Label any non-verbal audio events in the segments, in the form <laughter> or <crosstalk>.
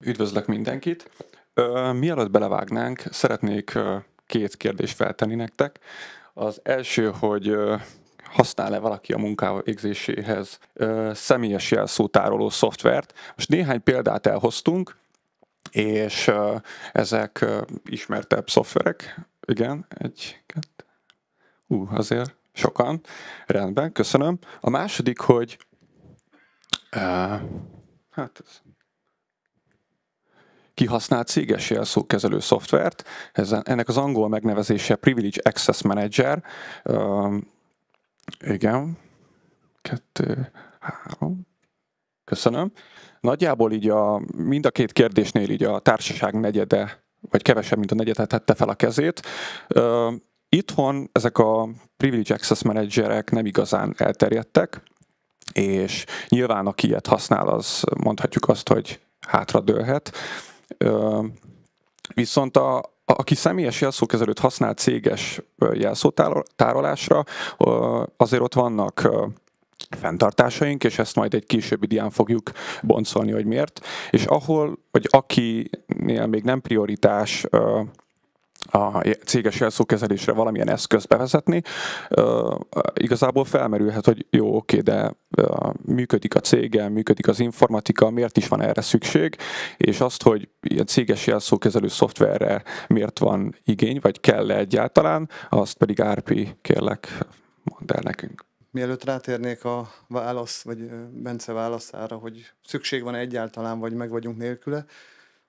Üdvözlök mindenkit! Mielőtt belevágnánk, szeretnék két kérdést feltenni nektek. Az első, hogy használ-e valaki a munkávégzéséhez személyes jelszótároló szoftvert. Most néhány példát elhoztunk, és ezek ismertebb szoftverek. Igen, egy, kettő. Ú, azért sokan. Rendben, köszönöm. A második, hogy... hát ez kihasznált céges jelszókezelő szoftvert. Ez, ennek az angol megnevezése Privilege Access Manager. Uh, igen, kettő, három, köszönöm. Nagyjából így a, mind a két kérdésnél így a társaság negyede, vagy kevesebb, mint a negyede tette fel a kezét. Uh, itthon ezek a Privilege Access Managerek nem igazán elterjedtek, és nyilván aki ilyet használ, az mondhatjuk azt, hogy hátradőlhet. Viszont a, aki személyes jelszókezelőt használ céges jelszótárolásra, azért ott vannak fenntartásaink, és ezt majd egy későbbi dián fogjuk boncolni, hogy miért. És ahol, vagy akinél még nem prioritás a céges jelszókezelésre valamilyen eszközt bevezetni, igazából felmerülhet, hogy jó, oké, de működik a cége, működik az informatika, miért is van erre szükség, és azt, hogy ilyen céges jelszókezelő szoftverre miért van igény, vagy kell-e egyáltalán, azt pedig RP kérlek mondd el nekünk. Mielőtt rátérnék a válasz, vagy Bence válaszára, hogy szükség van egyáltalán, vagy meg vagyunk nélküle,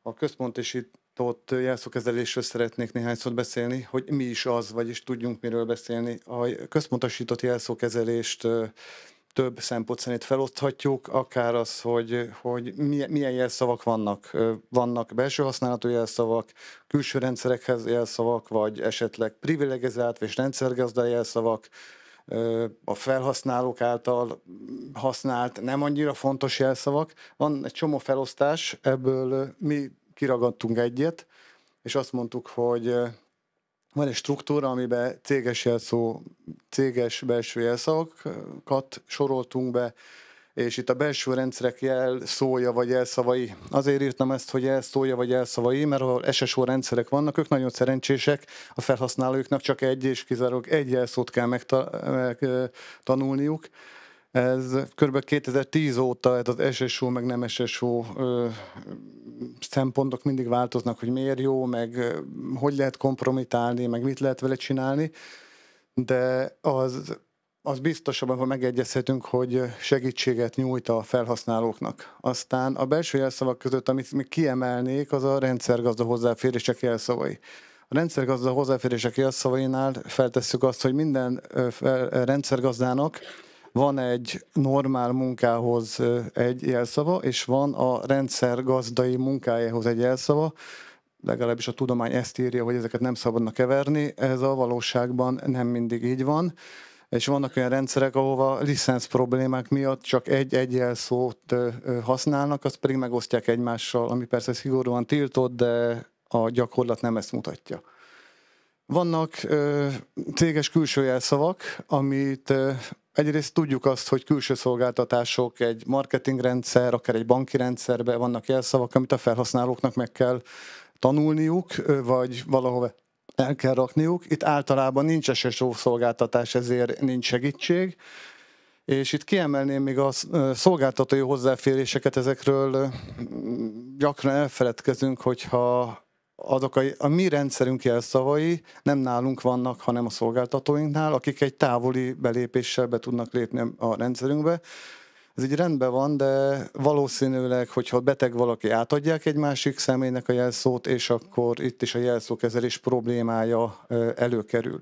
a központosít, támogatott jelszókezelésről szeretnék néhány szót beszélni, hogy mi is az, vagyis tudjunk miről beszélni. A központosított jelszókezelést több szempont szerint feloszthatjuk, akár az, hogy, hogy milyen, milyen jelszavak vannak. Vannak belső használatú jelszavak, külső rendszerekhez jelszavak, vagy esetleg privilegizált és rendszergazda jelszavak, a felhasználók által használt, nem annyira fontos jelszavak. Van egy csomó felosztás, ebből mi kiragadtunk egyet, és azt mondtuk, hogy van egy struktúra, amiben céges jelszó, céges belső jelszavakat soroltunk be, és itt a belső rendszerek jelszója vagy jelszavai. Azért írtam ezt, hogy jelszója vagy jelszavai, mert ahol SSO rendszerek vannak, ők nagyon szerencsések, a felhasználóiknak csak egy és kizárólag egy jelszót kell megtanulniuk, ez kb. 2010 óta ez az SSO, meg nem SSO ö, szempontok mindig változnak, hogy miért jó, meg hogy lehet kompromitálni, meg mit lehet vele csinálni, de az, az biztosabban, hogy megegyezhetünk, hogy segítséget nyújt a felhasználóknak. Aztán a belső jelszavak között, amit még kiemelnék, az a rendszergazda hozzáférések jelszavai. A rendszergazda hozzáférések jelszavainál feltesszük azt, hogy minden rendszergazdának van egy normál munkához egy jelszava, és van a rendszer gazdai munkájához egy jelszava, legalábbis a tudomány ezt írja, hogy ezeket nem szabadna keverni, ez a valóságban nem mindig így van, és vannak olyan rendszerek, ahova licensz problémák miatt csak egy-egy jelszót használnak, azt pedig megosztják egymással, ami persze szigorúan tiltott, de a gyakorlat nem ezt mutatja. Vannak ö, céges külső jelszavak, amit ö, egyrészt tudjuk azt, hogy külső szolgáltatások, egy marketingrendszer, akár egy banki rendszerbe vannak jelszavak, amit a felhasználóknak meg kell tanulniuk, vagy valahova el kell rakniuk. Itt általában nincs SSO szolgáltatás, ezért nincs segítség. És itt kiemelném még a szolgáltatói hozzáféréseket, ezekről gyakran elfeledkezünk, hogyha azok a, a mi rendszerünk jelszavai nem nálunk vannak, hanem a szolgáltatóinknál, akik egy távoli belépéssel be tudnak lépni a rendszerünkbe. Ez így rendben van, de valószínűleg, hogyha beteg valaki átadják egy másik személynek a jelszót, és akkor itt is a jelszókezelés problémája előkerül.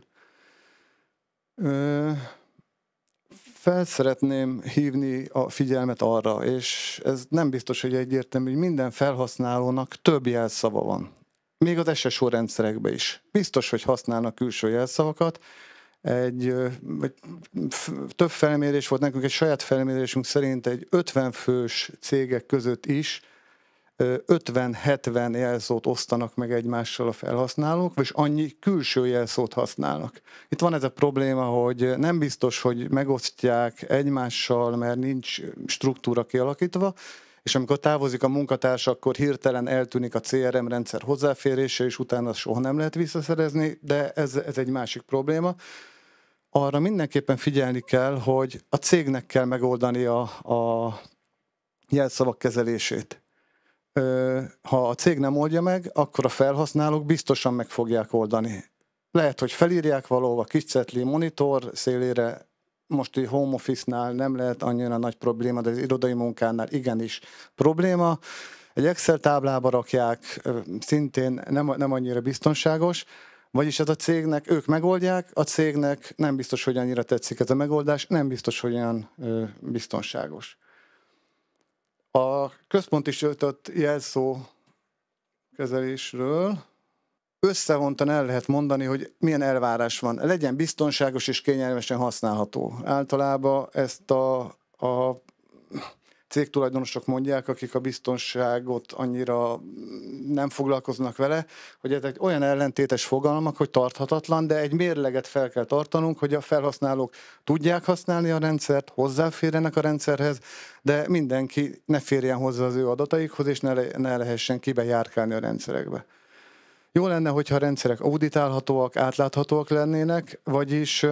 Felszeretném hívni a figyelmet arra, és ez nem biztos, hogy egyértelmű, hogy minden felhasználónak több jelszava van még az SSO rendszerekben is. Biztos, hogy használnak külső jelszavakat, egy, egy több felmérés volt nekünk, egy saját felmérésünk szerint egy 50 fős cégek között is 50-70 jelszót osztanak meg egymással a felhasználók, és annyi külső jelszót használnak. Itt van ez a probléma, hogy nem biztos, hogy megosztják egymással, mert nincs struktúra kialakítva, és amikor távozik a munkatárs, akkor hirtelen eltűnik a CRM rendszer hozzáférése, és utána soha nem lehet visszaszerezni, de ez, ez egy másik probléma. Arra mindenképpen figyelni kell, hogy a cégnek kell megoldani a, a jelszavak kezelését ha a cég nem oldja meg, akkor a felhasználók biztosan meg fogják oldani. Lehet, hogy felírják valahova kis monitor szélére most home office-nál nem lehet annyira nagy probléma, de az irodai munkánál igenis probléma. Egy Excel táblába rakják, szintén nem, nem annyira biztonságos, vagyis ez a cégnek, ők megoldják, a cégnek nem biztos, hogy annyira tetszik ez a megoldás, nem biztos, hogy olyan ö, biztonságos. A központi söltött jelszó kezelésről összevontan el lehet mondani, hogy milyen elvárás van. Legyen biztonságos és kényelmesen használható. Általában ezt a, a cégtulajdonosok mondják, akik a biztonságot annyira nem foglalkoznak vele, hogy ezek olyan ellentétes fogalmak, hogy tarthatatlan, de egy mérleget fel kell tartanunk, hogy a felhasználók tudják használni a rendszert, hozzáférjenek a rendszerhez, de mindenki ne férjen hozzá az ő adataikhoz, és ne, le, ne lehessen kibejárkálni a rendszerekbe. Jó lenne, hogyha a rendszerek auditálhatóak, átláthatóak lennének, vagyis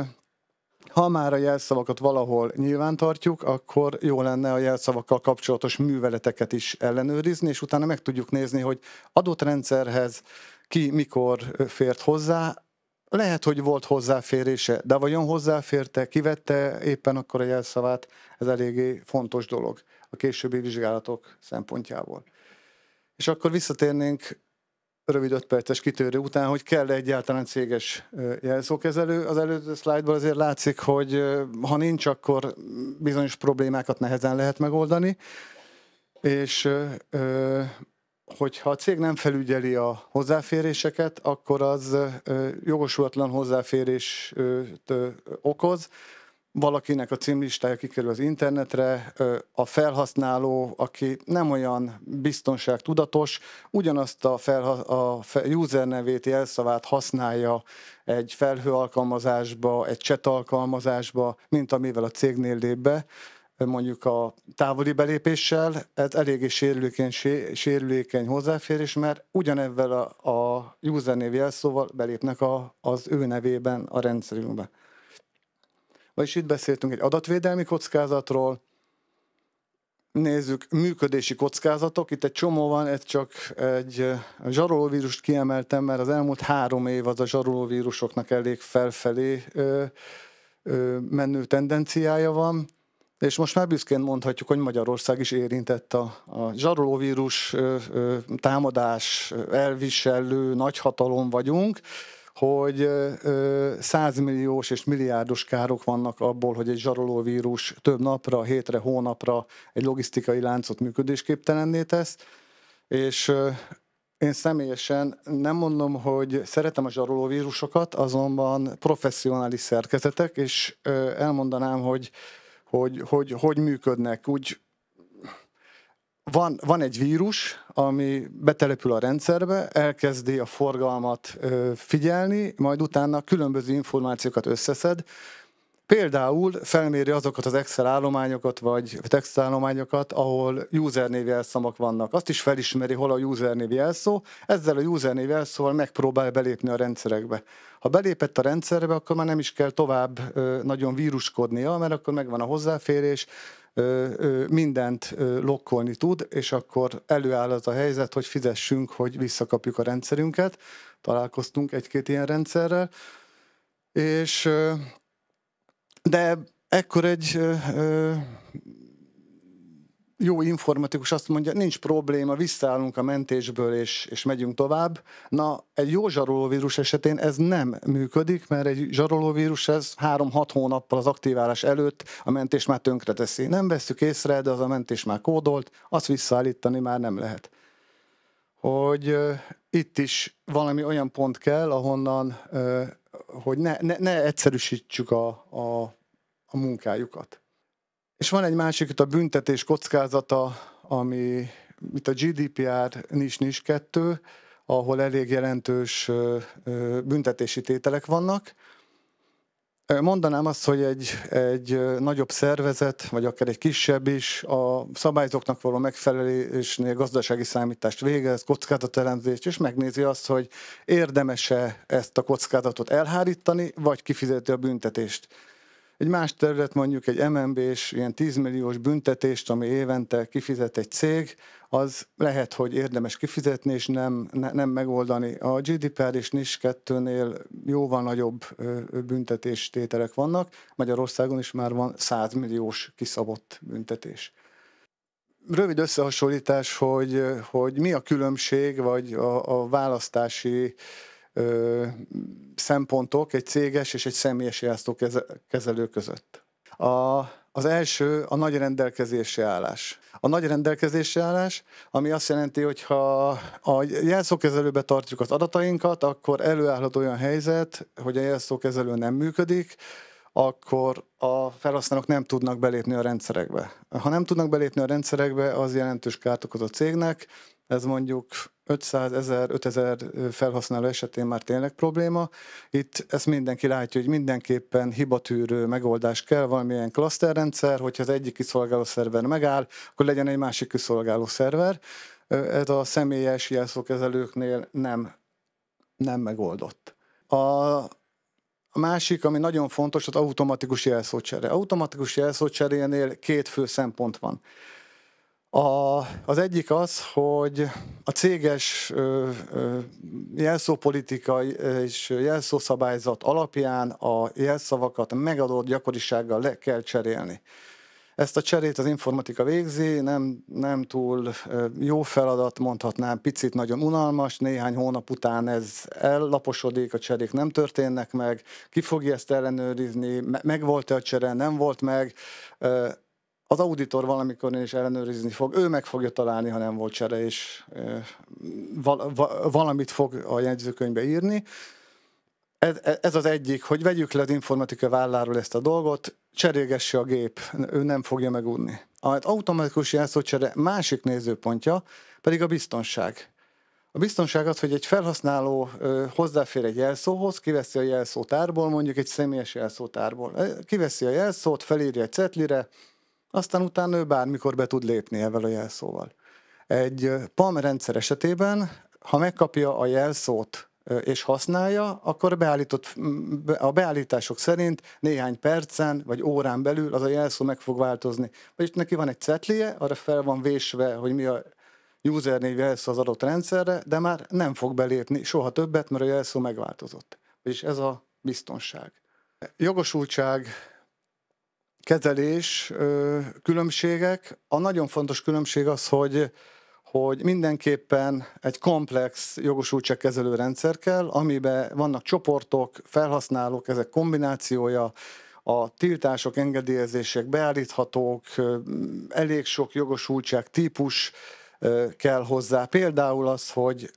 ha már a jelszavakat valahol nyilvántartjuk, akkor jó lenne a jelszavakkal kapcsolatos műveleteket is ellenőrizni, és utána meg tudjuk nézni, hogy adott rendszerhez ki mikor fért hozzá, lehet, hogy volt hozzáférése, de vajon hozzáférte, kivette éppen akkor a jelszavát, ez eléggé fontos dolog a későbbi vizsgálatok szempontjából. És akkor visszatérnénk rövid 5 perces kitörő után, hogy kell egyáltalán céges jelszókezelő. Az előző szlájdból azért látszik, hogy ha nincs, akkor bizonyos problémákat nehezen lehet megoldani, és hogyha a cég nem felügyeli a hozzáféréseket, akkor az jogosulatlan hozzáférést okoz, valakinek a címlistája kikerül az internetre, a felhasználó, aki nem olyan biztonságtudatos, ugyanazt a, felha- a user nevét, jelszavát használja egy felhő alkalmazásba, egy chat alkalmazásba, mint amivel a cégnél lép be, mondjuk a távoli belépéssel, ez eléggé sérülékeny, sérülékeny hozzáférés, mert ugyanebben a, a név jelszóval belépnek a, az ő nevében a rendszerünkbe vagyis itt beszéltünk egy adatvédelmi kockázatról, nézzük, működési kockázatok, itt egy csomó van, ez csak egy eh, zsarolóvírust kiemeltem, mert az elmúlt három év az a zsarolóvírusoknak elég felfelé eh, eh, menő tendenciája van, és most már büszkén mondhatjuk, hogy Magyarország is érintett a, a zsarolóvírus támadás elviselő nagyhatalom vagyunk, hogy százmilliós és milliárdos károk vannak abból, hogy egy zsarolóvírus több napra, hétre, hónapra egy logisztikai láncot működésképtelenné tesz, és én személyesen nem mondom, hogy szeretem a zsarolóvírusokat, azonban professzionális szerkezetek, és elmondanám, hogy hogy, hogy, hogy működnek. Úgy van, van egy vírus, ami betelepül a rendszerbe, elkezdi a forgalmat figyelni, majd utána különböző információkat összeszed, Például felméri azokat az Excel állományokat, vagy text állományokat, ahol usernév jelszamok vannak. Azt is felismeri, hol a usernév jelszó, ezzel a usernév jelszóval megpróbál belépni a rendszerekbe. Ha belépett a rendszerbe, akkor már nem is kell tovább nagyon víruskodnia, mert akkor megvan a hozzáférés, mindent lokkolni tud, és akkor előáll az a helyzet, hogy fizessünk, hogy visszakapjuk a rendszerünket. Találkoztunk egy-két ilyen rendszerrel, és de ekkor egy jó informatikus azt mondja, nincs probléma, visszaállunk a mentésből, és, és megyünk tovább. Na, egy jó zsarolóvírus esetén ez nem működik, mert egy zsarolóvírus ez 3-6 hónappal az aktiválás előtt a mentés már tönkre teszi. Nem veszük észre, de az a mentés már kódolt, azt visszaállítani már nem lehet. Hogy uh, itt is valami olyan pont kell, ahonnan, uh, hogy ne, ne, ne egyszerűsítsük a, a, a munkájukat. És van egy másik, itt a büntetés kockázata, ami itt a GDPR nis nis 2, ahol elég jelentős büntetési tételek vannak. Mondanám azt, hogy egy, egy nagyobb szervezet, vagy akár egy kisebb is a szabályzóknak való megfelelésnél gazdasági számítást végez, kockázatelemzést, és megnézi azt, hogy érdemese ezt a kockázatot elhárítani, vagy kifizeti a büntetést. Egy más terület mondjuk egy MNB-s ilyen 10 milliós büntetést, ami évente kifizet egy cég, az lehet, hogy érdemes kifizetni, és nem, ne, nem megoldani. A GDPR és NIS 2-nél jóval nagyobb büntetéstételek vannak. Magyarországon is már van 100 milliós kiszabott büntetés rövid összehasonlítás, hogy, hogy mi a különbség, vagy a, a választási ö, szempontok egy céges és egy személyes kezelő között. A, az első a nagy rendelkezési állás. A nagy rendelkezési állás, ami azt jelenti, hogy ha a jelszókezelőbe tartjuk az adatainkat, akkor előállhat olyan helyzet, hogy a jelszókezelő nem működik, akkor a felhasználók nem tudnak belépni a rendszerekbe. Ha nem tudnak belépni a rendszerekbe, az jelentős kárt okoz a cégnek, ez mondjuk 500 ezer, 5000 felhasználó esetén már tényleg probléma. Itt ezt mindenki látja, hogy mindenképpen hibatűrő megoldás kell, valamilyen klaszterrendszer, hogyha az egyik kiszolgáló szerver megáll, akkor legyen egy másik kiszolgáló szerver. Ez a személyes jelszókezelőknél nem, nem megoldott. A a másik, ami nagyon fontos, az automatikus jelszócsere. Automatikus jelszócserénél két fő szempont van. A, az egyik az, hogy a céges ö, ö, jelszópolitika és jelszószabályzat alapján a jelszavakat megadott gyakorisággal le kell cserélni. Ezt a cserét az informatika végzi, nem, nem túl jó feladat, mondhatnám, picit nagyon unalmas, néhány hónap után ez ellaposodik, a cserék nem történnek meg, ki fogja ezt ellenőrizni, meg volt-e a csere, nem volt meg, az auditor valamikor is ellenőrizni fog, ő meg fogja találni, ha nem volt csere, és valamit fog a jegyzőkönyvbe írni, ez, ez az egyik, hogy vegyük le az informatika válláról ezt a dolgot, cserégesse a gép, ő nem fogja megunni. Az hát automatikus jelszócsere másik nézőpontja pedig a biztonság. A biztonság az, hogy egy felhasználó hozzáfér egy jelszóhoz, kiveszi a jelszótárból, mondjuk egy személyes jelszótárból. Kiveszi a jelszót, felírja egy cetlire, aztán utána ő bármikor be tud lépni ezzel a jelszóval. Egy PAM rendszer esetében, ha megkapja a jelszót és használja, akkor beállított, a beállítások szerint néhány percen vagy órán belül az a jelszó meg fog változni. Vagyis neki van egy cetlie, arra fel van vésve, hogy mi a usernév jelszó az adott rendszerre, de már nem fog belépni soha többet, mert a jelszó megváltozott. Vagyis ez a biztonság. Jogosultság kezelés, különbségek. A nagyon fontos különbség az, hogy hogy mindenképpen egy komplex jogosultságkezelő rendszer kell, amiben vannak csoportok, felhasználók, ezek kombinációja, a tiltások, engedélyezések beállíthatók, elég sok jogosultság típus kell hozzá. Például az, hogy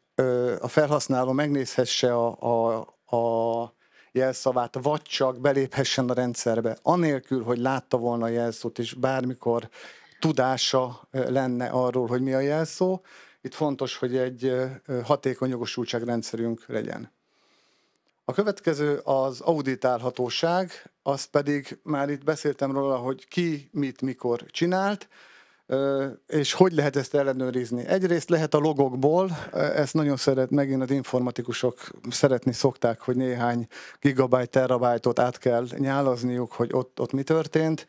a felhasználó megnézhesse a, a, a jelszavát, vagy csak beléphessen a rendszerbe, anélkül, hogy látta volna a jelszót, és bármikor tudása lenne arról, hogy mi a jelszó. Itt fontos, hogy egy hatékony jogosultságrendszerünk legyen. A következő az auditálhatóság, az pedig már itt beszéltem róla, hogy ki, mit, mikor csinált, és hogy lehet ezt ellenőrizni? Egyrészt lehet a logokból, ezt nagyon szeret, megint az informatikusok szeretni szokták, hogy néhány gigabyte, terabájtot át kell nyálazniuk, hogy ott, ott mi történt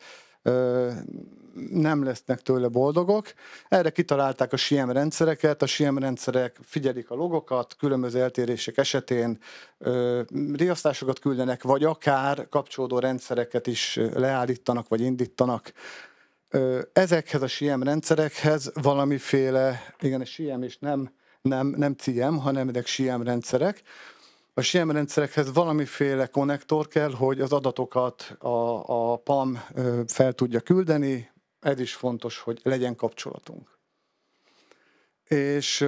nem lesznek tőle boldogok. Erre kitalálták a SIEM rendszereket, a SIEM rendszerek figyelik a logokat, különböző eltérések esetén ö, riasztásokat küldenek, vagy akár kapcsolódó rendszereket is leállítanak, vagy indítanak. Ö, ezekhez a SIEM rendszerekhez valamiféle, igen, a SIEM és nem, nem, nem CIEM, hanem ezek SIEM rendszerek, a SIEM rendszerekhez valamiféle konnektor kell, hogy az adatokat a, a PAM fel tudja küldeni, ez is fontos, hogy legyen kapcsolatunk. És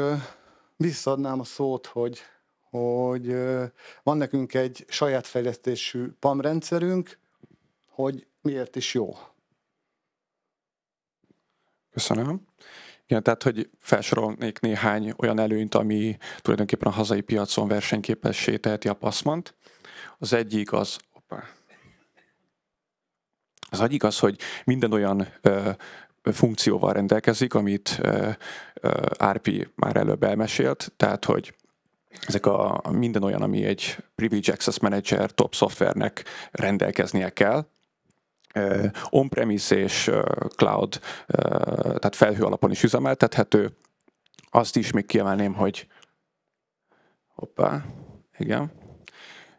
visszaadnám a szót, hogy, hogy van nekünk egy saját fejlesztésű PAM rendszerünk, hogy miért is jó. Köszönöm. Igen, tehát hogy felsorolnék néhány olyan előnyt, ami tulajdonképpen a hazai piacon versenyképessé teheti a passzmant. Az egyik az, opa, az egyik az, hogy minden olyan ö, funkcióval rendelkezik, amit RP már előbb elmesélt, tehát hogy ezek a, a minden olyan, ami egy Privilege Access Manager top szoftvernek rendelkeznie kell, on-premise és cloud, tehát felhő alapon is üzemeltethető. Azt is még kiemelném, hogy hoppá, igen,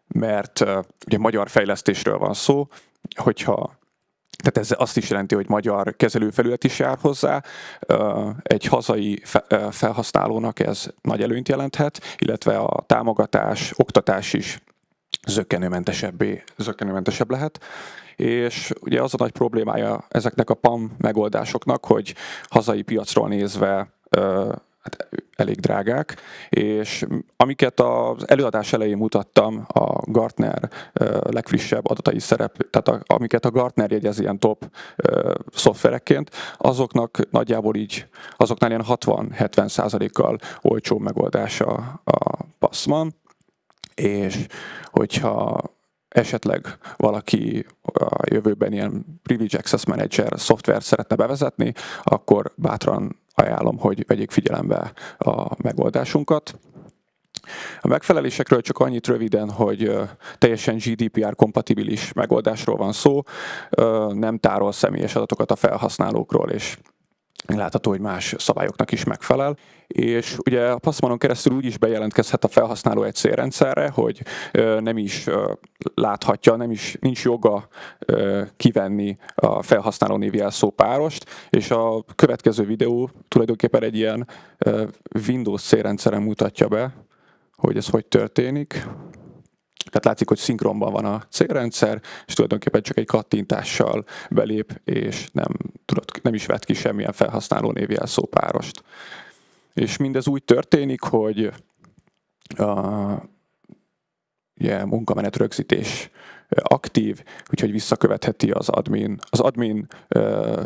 mert ugye magyar fejlesztésről van szó, hogyha tehát ez azt is jelenti, hogy magyar kezelőfelület is jár hozzá. Egy hazai felhasználónak ez nagy előnyt jelenthet, illetve a támogatás, oktatás is zökkenőmentesebbé, zökkenőmentesebb lehet. És ugye az a nagy problémája ezeknek a PAM megoldásoknak, hogy hazai piacról nézve hát elég drágák, és amiket az előadás elején mutattam, a Gartner legfrissebb adatai szerep, tehát a, amiket a Gartner jegyez ilyen top szoftverekként, azoknak nagyjából így, azoknál ilyen 60-70 százalékkal olcsó megoldása a Passman, és hogyha esetleg valaki a jövőben ilyen Privilege Access Manager szoftvert szeretne bevezetni, akkor bátran ajánlom, hogy vegyék figyelembe a megoldásunkat. A megfelelésekről csak annyit röviden, hogy teljesen GDPR kompatibilis megoldásról van szó, nem tárol személyes adatokat a felhasználókról, és látható, hogy más szabályoknak is megfelel, és ugye a passzmanon keresztül úgy is bejelentkezhet a felhasználó egy célrendszerre, hogy nem is láthatja, nem is nincs joga kivenni a felhasználó névi elszó párost, és a következő videó tulajdonképpen egy ilyen Windows célrendszeren mutatja be, hogy ez hogy történik. Tehát látszik, hogy szinkronban van a célrendszer, és tulajdonképpen csak egy kattintással belép, és nem, tudod, nem is vett ki semmilyen felhasználó névjelszó párost. És mindez úgy történik, hogy a, ugye, munkamenet rögzítés aktív, úgyhogy visszakövetheti az admin. Az admin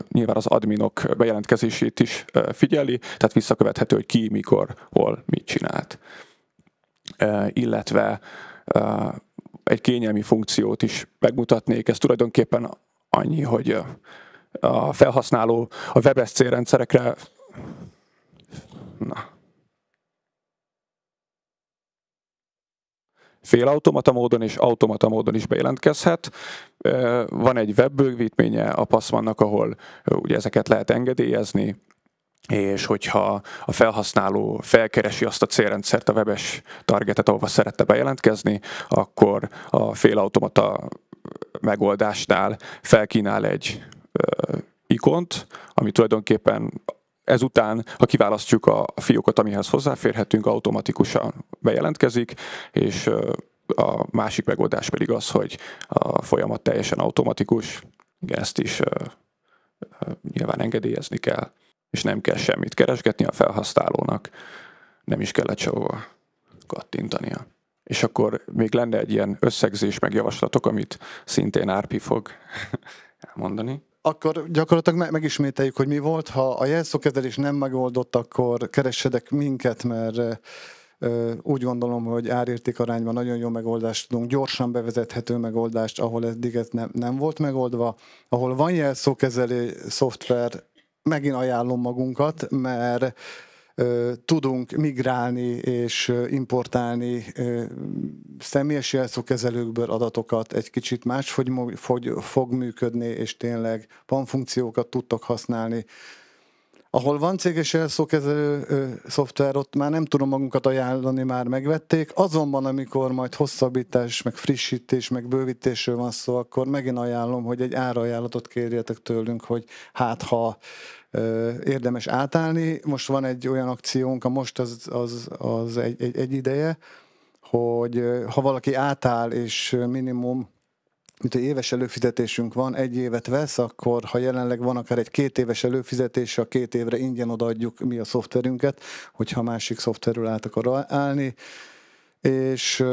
nyilván az adminok bejelentkezését is figyeli, tehát visszakövethető, hogy ki, mikor, hol, mit csinált. Illetve egy kényelmi funkciót is megmutatnék. Ez tulajdonképpen annyi, hogy a felhasználó a WebSC rendszerekre na, félautomata módon és automata módon is bejelentkezhet. Van egy webbővítménye a Passmannak, ahol ugye ezeket lehet engedélyezni, és hogyha a felhasználó felkeresi azt a célrendszert, a webes targetet, ahova szerette bejelentkezni, akkor a félautomata megoldásnál felkínál egy ö, ikont, ami tulajdonképpen ezután, ha kiválasztjuk a fiókot, amihez hozzáférhetünk, automatikusan bejelentkezik, és ö, a másik megoldás pedig az, hogy a folyamat teljesen automatikus, igen, ezt is ö, nyilván engedélyezni kell és nem kell semmit keresgetni a felhasználónak, nem is kellett sehova kattintania. És akkor még lenne egy ilyen összegzés, meg javaslatok, amit szintén Árpi fog <laughs> elmondani. Akkor gyakorlatilag megismételjük, hogy mi volt, ha a jelszókezelés nem megoldott, akkor keressedek minket, mert úgy gondolom, hogy árérték arányban nagyon jó megoldást tudunk, gyorsan bevezethető megoldást, ahol eddig ez nem, nem volt megoldva, ahol van jelszókezelő szoftver, megint ajánlom magunkat, mert tudunk migrálni és importálni személyes jelszókezelőkből adatokat, egy kicsit más fog, fog működni, és tényleg panfunkciókat tudtok használni. Ahol van céges jelszókezelő szoftver, ott már nem tudom magunkat ajánlani, már megvették, azonban amikor majd hosszabbítás, meg frissítés, meg bővítésről van szó, akkor megint ajánlom, hogy egy árajánlatot kérjetek tőlünk, hogy hát ha érdemes átállni. Most van egy olyan akciónk, a most az, az, az egy, egy, egy ideje, hogy ha valaki átáll, és minimum mint egy éves előfizetésünk van, egy évet vesz, akkor ha jelenleg van akár egy két éves előfizetés, a két évre ingyen odaadjuk mi a szoftverünket, hogyha másik szoftverről át akar állni, és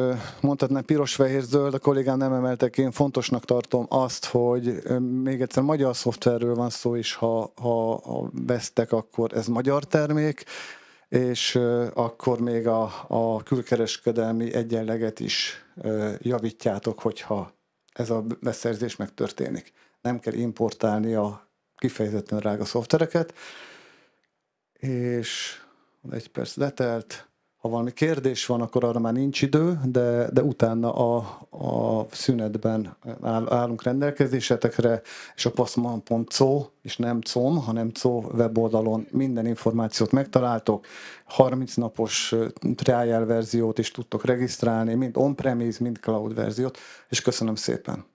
mondhatná piros-fehér zöld, a kollégám nem emeltek, én fontosnak tartom azt, hogy még egyszer magyar szoftverről van szó, és ha, ha, ha vesztek, akkor ez magyar termék, és akkor még a, a külkereskedelmi egyenleget is javítjátok, hogyha ez a beszerzés megtörténik. Nem kell importálni a kifejezetten drága szoftvereket, és egy perc letelt, ha valami kérdés van, akkor arra már nincs idő, de, de utána a, a szünetben áll, állunk rendelkezésetekre, és a paszman.co, és nem com, hanem co weboldalon minden információt megtaláltok, 30 napos trial verziót is tudtok regisztrálni, mind on-premise, mind cloud verziót, és köszönöm szépen!